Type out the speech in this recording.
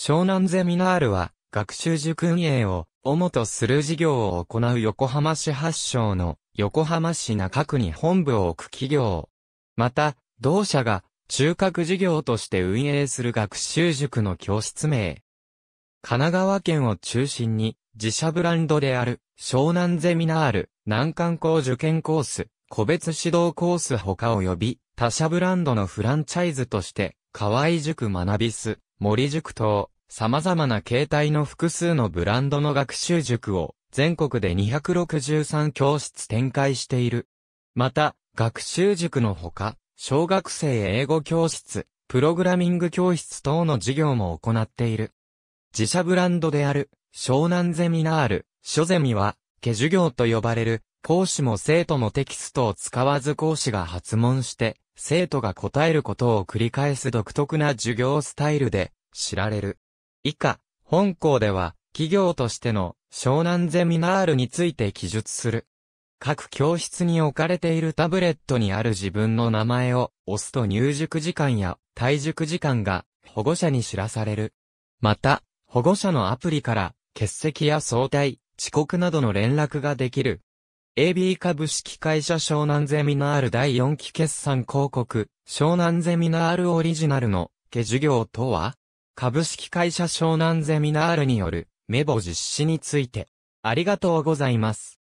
湘南ゼミナールは、学習塾運営を、主とする事業を行う横浜市発祥の、横浜市中区に本部を置く企業。また、同社が、中核事業として運営する学習塾の教室名。神奈川県を中心に、自社ブランドである、湘南ゼミナール、難関校受験コース、個別指導コース他及び、他社ブランドのフランチャイズとして、河合塾学びす、森塾等、様々な形態の複数のブランドの学習塾を全国で263教室展開している。また、学習塾のほか、小学生英語教室、プログラミング教室等の授業も行っている。自社ブランドである、湘南ゼミナール、諸ゼミは、家授業と呼ばれる、講師も生徒もテキストを使わず講師が発問して、生徒が答えることを繰り返す独特な授業スタイルで知られる。以下、本校では企業としての湘南ゼミナールについて記述する。各教室に置かれているタブレットにある自分の名前を押すと入塾時間や退塾時間が保護者に知らされる。また、保護者のアプリから欠席や早退、遅刻などの連絡ができる AB 株式会社湘南ゼミナール第4期決算広告、湘南ゼミナールオリジナルの、下授業とは株式会社湘南ゼミナールによる、メモ実施について、ありがとうございます。